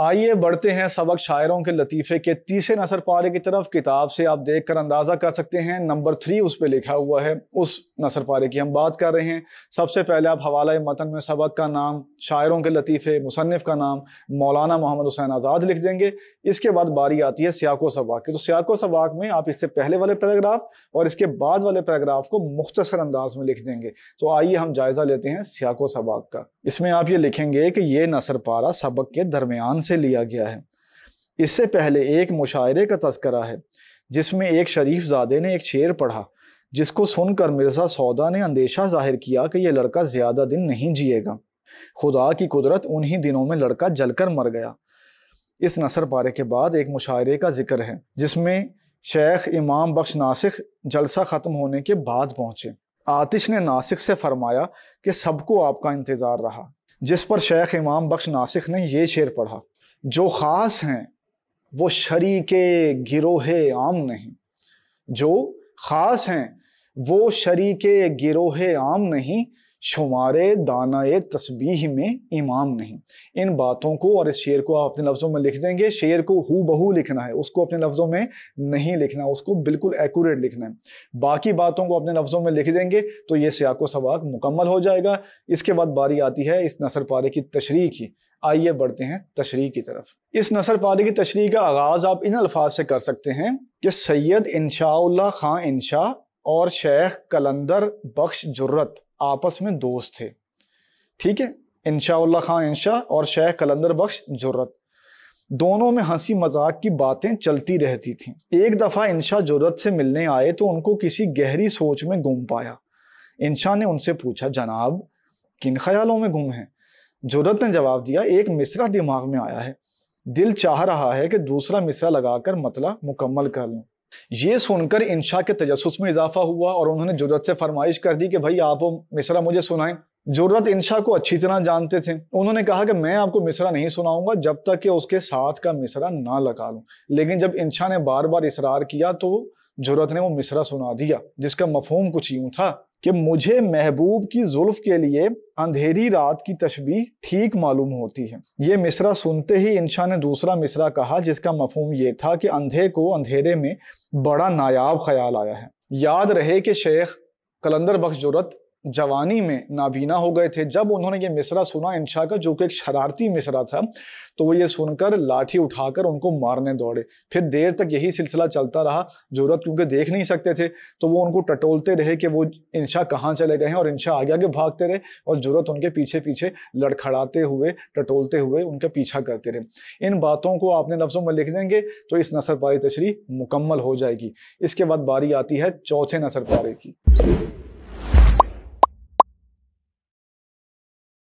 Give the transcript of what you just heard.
आइए बढ़ते हैं सबक शायरों के लतीफ़े के तीसरे नसर पारे की तरफ किताब से आप देख कर अंदाज़ा कर सकते हैं नंबर थ्री उस पर लिखा हुआ है उस नसर पारे की हम बात कर रहे हैं सबसे पहले आप हवाला मतन में सबक का नाम शायरों के लतीफ़े मुसनफ़ का नाम मौलाना मोहम्मद हुसैन आज़ाद लिख देंगे इसके बाद बारी आती है सियाको सबाक की तो सियाको सबाक में आप इससे पहले वाले पैराग्राफ और इसके बाद वाले पैराग्राफ को मुख्तसर अंदाज में लिख देंगे तो आइए हम जायज़ा लेते हैं सियाको सबाक का इसमें आप ये लिखेंगे कि ये नसर पारा सबक के दरमियान से लिया गया है इससे पहले एक मुशायरे का तस्करा है जिसमें एक शरीफ ज़ादे ने एक शेर पढ़ा जिसको सुनकर मिर्ज़ा सौदा ने अंदेशा जाहिर किया कि यह लड़का ज़्यादा दिन नहीं जिएगा खुदा की कुदरत उन्हीं दिनों में लड़का जलकर मर गया इस नसर पारे के बाद एक मुशायरे का जिक्र है जिसमें शेख इमाम बख्श नासिक जलसा ख़त्म होने के बाद पहुँचे आतिश ने नासिक से फरमाया कि सबको आपका इंतज़ार रहा जिस पर शेख इमाम बख्श नासिक ने यह शेर पढ़ा जो ख़ास हैं वो शरी के गिरोह आम नहीं जो ख़ास हैं वो शरी के गिरोह आम नहीं शुमारे दाना तस्बीह में इमाम नहीं इन बातों को और इस शेर को आप अपने लफ्ज़ों में लिख देंगे शेर को हु बहू लिखना है उसको अपने लफ्ज़ों में नहीं लिखना उसको बिल्कुल एक्यूरेट लिखना है बाकी बातों को अपने लफ्ज़ों में लिख देंगे तो ये सियाको सबाक मुकम्मल हो जाएगा इसके बाद बारी आती है इस नसर पारे की तशरी की आइए बढ़ते हैं तशरी की तरफ इस नसर पारे की तशरी का आगाज़ आप इन अल्फाज से कर सकते हैं कि सैयद इनशा खां इनशा और शेख कलंदर बख्श जुर्रत आपस में दोस्त थे ठीक है इनशा खान इनशा और शेख कलंदर बख्श जुर्रत दोनों में हंसी मजाक की बातें चलती रहती थीं एक दफ़ा इंशा जुर्रत से मिलने आए तो उनको किसी गहरी सोच में गुम पाया इंशा ने उनसे पूछा जनाब किन ख्यालों में गुम है जुर्रत ने जवाब दिया एक मिसरा दिमाग में आया है दिल चाह रहा है कि दूसरा मिसरा लगाकर मतला मुकम्मल कर लूं। ये सुनकर इंशा के तजस में इजाफा हुआ और उन्होंने जरूरत से फरमाइश कर दी कि भाई आप वो मिसरा मुझे सुनाएं जरूरत इंशा को अच्छी तरह जानते थे उन्होंने कहा कि मैं आपको मिसरा नहीं सुनाऊंगा जब तक कि उसके साथ का मिसरा ना लगा लूं लेकिन जब इंशा ने बार बार इसरार किया तो जरूरत ने वो मिसरा सुना दिया जिसका मफहम कुछ यूं था कि मुझे महबूब की जुल्फ के लिए अंधेरी रात की तशबी ठीक मालूम होती है ये मिसरा सुनते ही इंशा ने दूसरा मिसरा कहा जिसका मफहम ये था कि अंधे को अंधेरे में बड़ा नायाब ख्याल आया है याद रहे कि शेख कलंदर बख्श जरूरत जवानी में नाबीना हो गए थे जब उन्होंने ये मिसरा सुना इंशा का जो कि एक शरारती मिसरा था तो वो ये सुनकर लाठी उठाकर उनको मारने दौड़े फिर देर तक यही सिलसिला चलता रहा जरूरत क्योंकि देख नहीं सकते थे तो वो उनको टटोलते रहे कि वो इंशा कहाँ चले गए हैं और इंशा आगे आगे भागते रहे और जरूरत उनके पीछे पीछे लड़खड़ाते हुए टटोलते हुए उनका पीछा करते रहे इन बातों को आपने लफ्ज़ों में लिख देंगे तो इस नसर पारी तशरी मुकम्मल हो जाएगी इसके बाद बारी आती है चौथे नसर पारे की